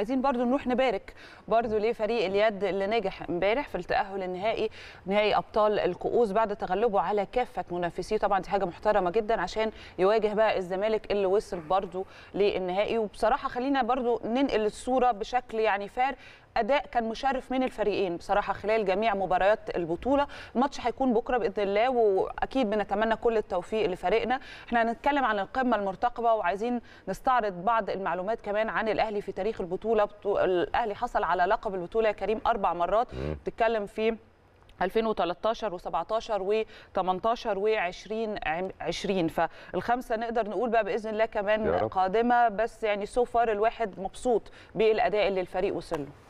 عايزين برضو نروح نبارك برضو لفريق اليد اللي نجح امبارح في التاهل النهائي نهائي ابطال الكؤوس بعد تغلبه على كافه منافسيه طبعا دي حاجه محترمه جدا عشان يواجه بقى الزمالك اللي وصل برضو للنهائي وبصراحه خلينا برضو ننقل الصوره بشكل يعني فار اداء كان مشرف من الفريقين بصراحه خلال جميع مباريات البطوله الماتش هيكون بكره باذن الله واكيد بنتمنى كل التوفيق لفريقنا احنا هنتكلم عن القمه المرتقبه وعايزين نستعرض بعض المعلومات كمان عن الاهلي في تاريخ البطوله الاهلي حصل على لقب البطوله يا كريم اربع مرات بتتكلم في 2013 و17 و18 و2020 فالخمسه نقدر نقول بقى باذن الله كمان قادمه بس يعني سو فار الواحد مبسوط بالاداء اللي الفريق وصل له